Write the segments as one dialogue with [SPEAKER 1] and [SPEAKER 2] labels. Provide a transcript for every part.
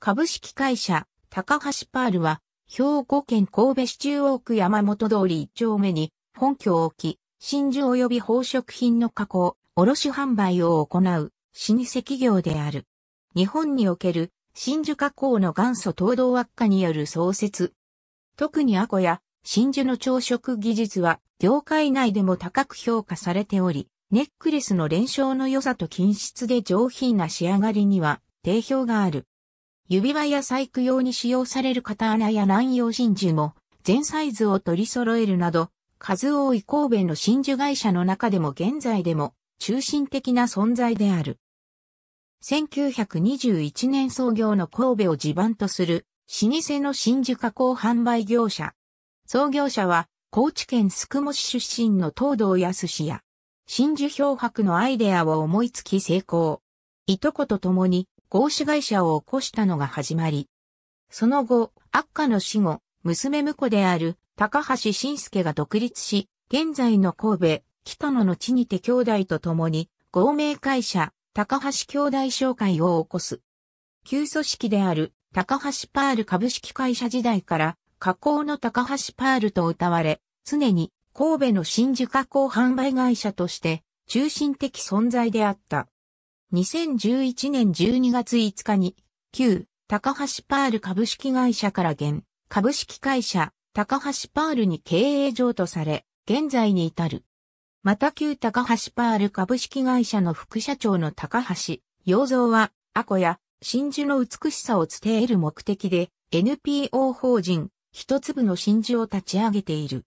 [SPEAKER 1] 株式会社、高橋パールは、兵庫県神戸市中央区山本通り一丁目に、本拠を置き、真珠及び宝飾品の加工、卸販売を行う、老舗企業である。日本における、真珠加工の元祖東道悪化による創設。特にアコや、真珠の朝食技術は、業界内でも高く評価されており、ネックレスの連勝の良さと均質で上品な仕上がりには、定評がある。指輪や細工用に使用される型穴や乱用真珠も、全サイズを取り揃えるなど、数多い神戸の真珠会社の中でも現在でも中心的な存在である。1921年創業の神戸を地盤とする老舗の真珠加工販売業者。創業者は高知県宿毛市出身の東堂康氏や真珠漂白のアイデアを思いつき成功。いとこと共に合資会社を起こしたのが始まり。その後、悪化の死後、娘婿である高橋晋介が独立し、現在の神戸、北野の地にて兄弟と共に、合名会社、高橋兄弟商会を起こす。旧組織である高橋パール株式会社時代から、加工の高橋パールと謳われ、常に神戸の真珠加工販売会社として中心的存在であった。2011年12月5日に、旧、高橋パール株式会社から現、株式会社、高橋パールに経営譲渡され、現在に至る。また旧高橋パール株式会社の副社長の高橋、洋造は、アコや、真珠の美しさを伝える目的で、NPO 法人、一粒の真珠を立ち上げている。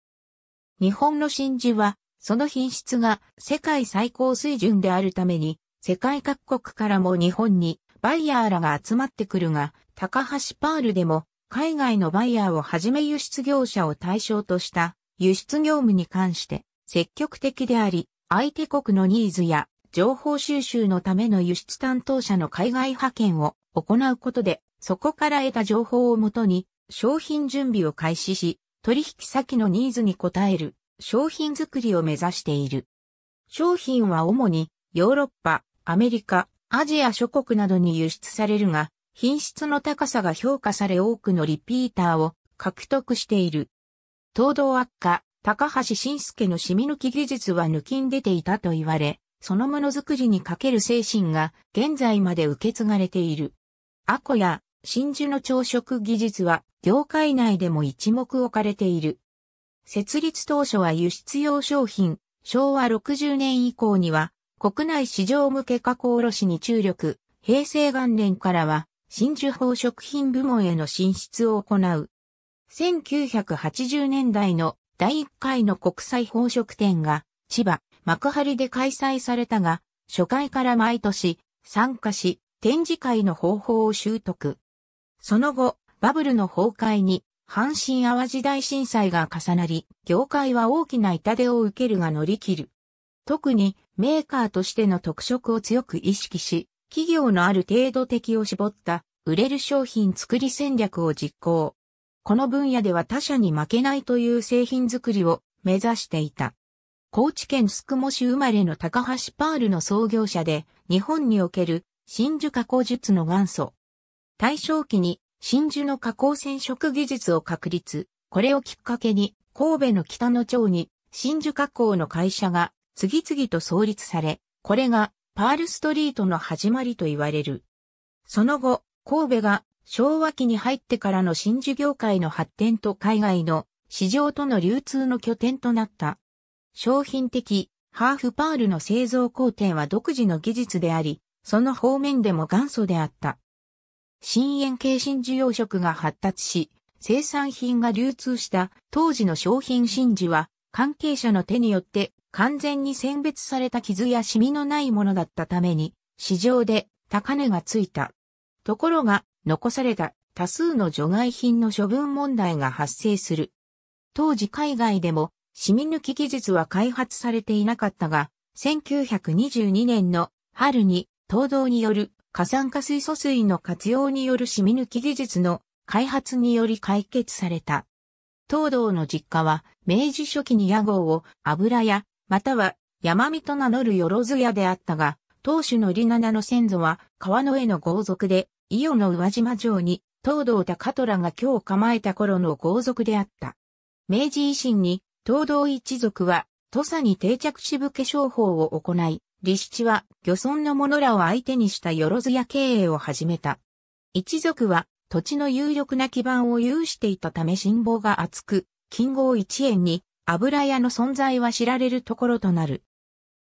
[SPEAKER 1] 日本の真珠は、その品質が世界最高水準であるために、世界各国からも日本にバイヤーらが集まってくるが、高橋パールでも海外のバイヤーをはじめ輸出業者を対象とした輸出業務に関して積極的であり、相手国のニーズや情報収集のための輸出担当者の海外派遣を行うことで、そこから得た情報をもとに商品準備を開始し、取引先のニーズに応える商品作りを目指している。商品は主にヨーロッパ、アメリカ、アジア諸国などに輸出されるが、品質の高さが評価され多くのリピーターを獲得している。糖度悪化、高橋晋介の染み抜き技術は抜きん出ていたと言われ、そのものづくりにかける精神が現在まで受け継がれている。アコや真珠の朝食技術は業界内でも一目置かれている。設立当初は輸出用商品、昭和60年以降には国内市場向け加工卸に注力、平成元年からは、真珠宝飾品部門への進出を行う。1980年代の第1回の国際宝飾展が、千葉、幕張で開催されたが、初回から毎年、参加し、展示会の方法を習得。その後、バブルの崩壊に、阪神淡路大震災が重なり、業界は大きな痛手を受けるが乗り切る。特にメーカーとしての特色を強く意識し、企業のある程度敵を絞った売れる商品作り戦略を実行。この分野では他社に負けないという製品作りを目指していた。高知県宿毛市生まれの高橋パールの創業者で、日本における真珠加工術の元祖。大正期に真珠の加工染色技術を確立。これをきっかけに神戸の北の町に真珠加工の会社が次々と創立され、これがパールストリートの始まりと言われる。その後、神戸が昭和期に入ってからの新事業界の発展と海外の市場との流通の拠点となった。商品的、ハーフパールの製造工程は独自の技術であり、その方面でも元祖であった。深淵系新需要色が発達し、生産品が流通した当時の商品真珠は関係者の手によって完全に選別された傷やシミのないものだったために、市場で高値がついた。ところが、残された多数の除外品の処分問題が発生する。当時海外でも、シミ抜き技術は開発されていなかったが、1922年の春に、東道による過酸化水素水の活用によるシミ抜き技術の開発により解決された。東道の実家は明治初期に屋号を油やまたは山見と名乗るよろず屋であったが、当主の李七の先祖は川の上の豪族で、伊予の宇和島城に東道高虎が京を構えた頃の豪族であった。明治維新に東道一族は土佐に定着し武け商法を行い、李七は漁村の者らを相手にしたよろず屋経営を始めた。一族は土地の有力な基盤を有していたため辛抱が厚く、金剛一円に油屋の存在は知られるところとなる。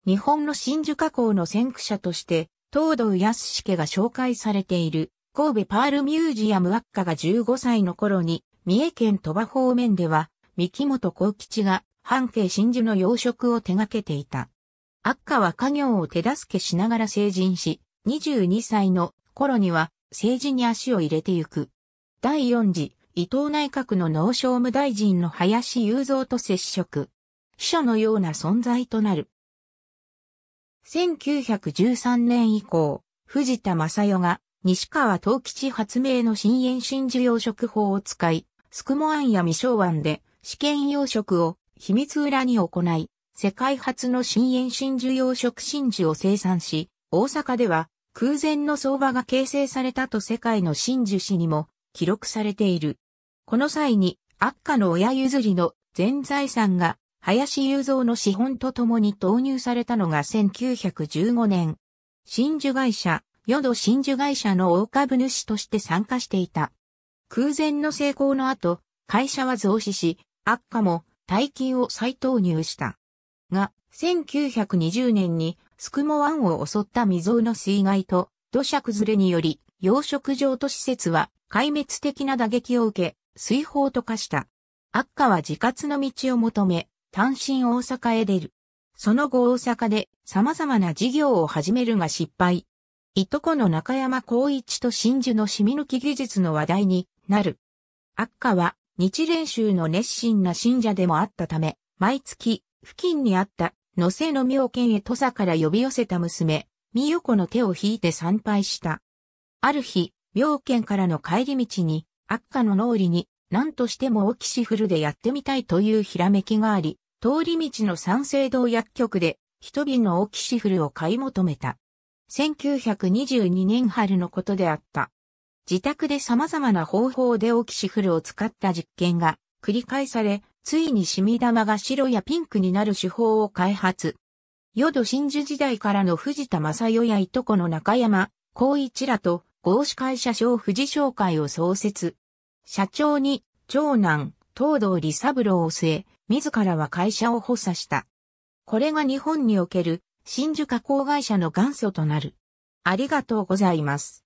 [SPEAKER 1] 日本の真珠加工の先駆者として、東堂康家が紹介されている、神戸パールミュージアム学科が15歳の頃に、三重県鳥羽方面では、三木本幸吉が、半径真珠の養殖を手掛けていた。悪化は家業を手助けしながら成人し、22歳の頃には、政治に足を入れてゆく。第4次伊藤内閣の農商務大臣の林雄三と接触。秘書のような存在となる。1913年以降、藤田正代が西川東吉発明の新延新授養殖法を使い、宿毛湾や未昭湾で試験養殖を秘密裏に行い、世界初の新延真授養殖真珠を生産し、大阪では空前の相場が形成されたと世界の真珠史にも記録されている。この際に、悪化の親譲りの全財産が、林雄三の資本とともに投入されたのが1915年。真珠会社、淀ド真珠会社の大株主として参加していた。空前の成功の後、会社は増資し、悪化も大金を再投入した。が、1920年に、スクモ湾を襲った未曾有の水害と土砂崩れにより、養殖場と施設は壊滅的な打撃を受け、水泡と化した。悪化は自活の道を求め、単身大阪へ出る。その後大阪で様々な事業を始めるが失敗。いとこの中山光一と真珠の染み抜き技術の話題になる。悪化は日練習の熱心な信者でもあったため、毎月付近にあった野瀬の妙見へ土佐から呼び寄せた娘、美代子の手を引いて参拝した。ある日、妙見からの帰り道に悪化の脳裏に、何としてもオキシフルでやってみたいというひらめきがあり、通り道の三省堂薬局で、一瓶のオキシフルを買い求めた。1922年春のことであった。自宅で様々な方法でオキシフルを使った実験が繰り返され、ついに染み玉が白やピンクになる手法を開発。ド真珠時代からの藤田正代やいとこの中山、孝一らと合資会社商富士商会を創設。社長に、長男、東堂利三郎を据え、自らは会社を補佐した。これが日本における真珠加工会社の元祖となる。ありがとうございます。